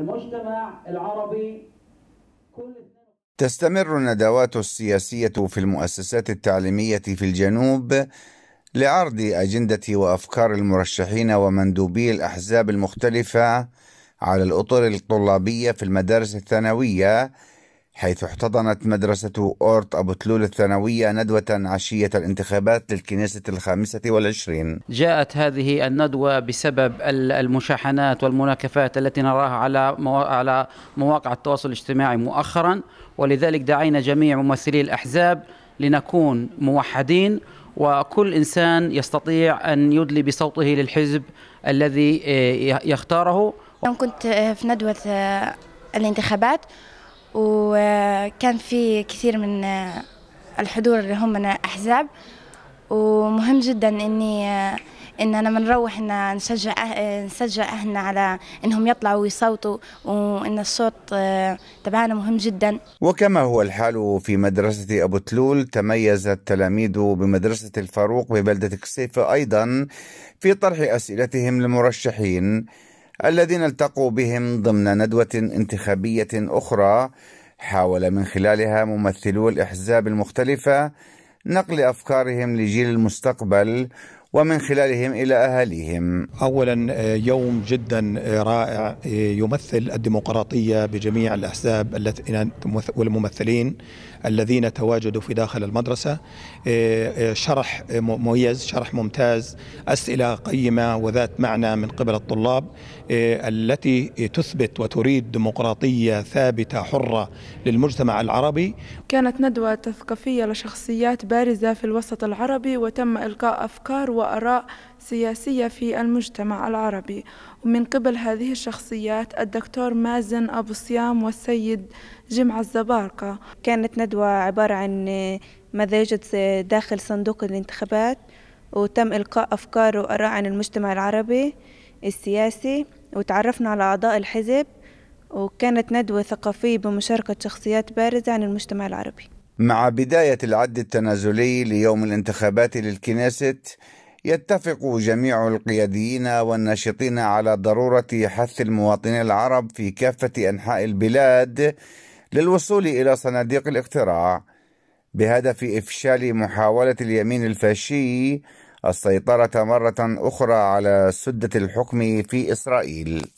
المجتمع العربي كل تستمر الندوات السياسية في المؤسسات التعليمية في الجنوب لعرض أجندة وأفكار المرشحين ومندوبي الأحزاب المختلفة على الأطر الطلابية في المدارس الثانوية حيث احتضنت مدرسة أورت أبو تلول الثانوية ندوة عشية الانتخابات للكنيسة الخامسة والعشرين جاءت هذه الندوة بسبب المشاحنات والمناكفات التي نراها على على مواقع التواصل الاجتماعي مؤخرا ولذلك دعينا جميع ممثلي الأحزاب لنكون موحدين وكل إنسان يستطيع أن يدلي بصوته للحزب الذي آه، يختاره كنت آه، في ندوة آه، الانتخابات وكان في كثير من الحضور اللي هم من أحزاب ومهم جدا إني إننا لما نروح إن نشجع أه، نشجع أهلنا على إنهم يطلعوا ويصوتوا وإن الصوت آه، تبعنا مهم جدا. وكما هو الحال في مدرسة أبو تلول تميز التلاميذ بمدرسة الفاروق ببلدة كسيفة أيضا في طرح أسئلتهم للمرشحين الذين التقوا بهم ضمن ندوة انتخابية أخرى حاول من خلالها ممثلو الأحزاب المختلفة نقل أفكارهم لجيل المستقبل ومن خلالهم إلى أهاليهم أولا آه، يوم جدا آه، رائع آه، يمثل الديمقراطية بجميع الأحزاب والممثلين الذين تواجدوا في داخل المدرسة شرح مميز شرح ممتاز أسئلة قيمة وذات معنى من قبل الطلاب التي تثبت وتريد ديمقراطية ثابتة حرة للمجتمع العربي كانت ندوة تثقفية لشخصيات بارزة في الوسط العربي وتم إلقاء أفكار وآراء سياسية في المجتمع العربي ومن قبل هذه الشخصيات الدكتور مازن أبو صيام والسيد جمعة الزبارقة كانت ندوة عبارة عن يوجد داخل صندوق الانتخابات وتم إلقاء أفكار وآراء عن المجتمع العربي السياسي وتعرفنا على أعضاء الحزب وكانت ندوة ثقافية بمشاركة شخصيات بارزة عن المجتمع العربي مع بداية العد التنازلي ليوم الانتخابات للكنيست يتفق جميع القياديين والناشطين على ضرورة حث المواطنين العرب في كافة أنحاء البلاد للوصول إلى صناديق الاقتراع بهدف إفشال محاولة اليمين الفاشي السيطرة مرة أخرى على سدة الحكم في إسرائيل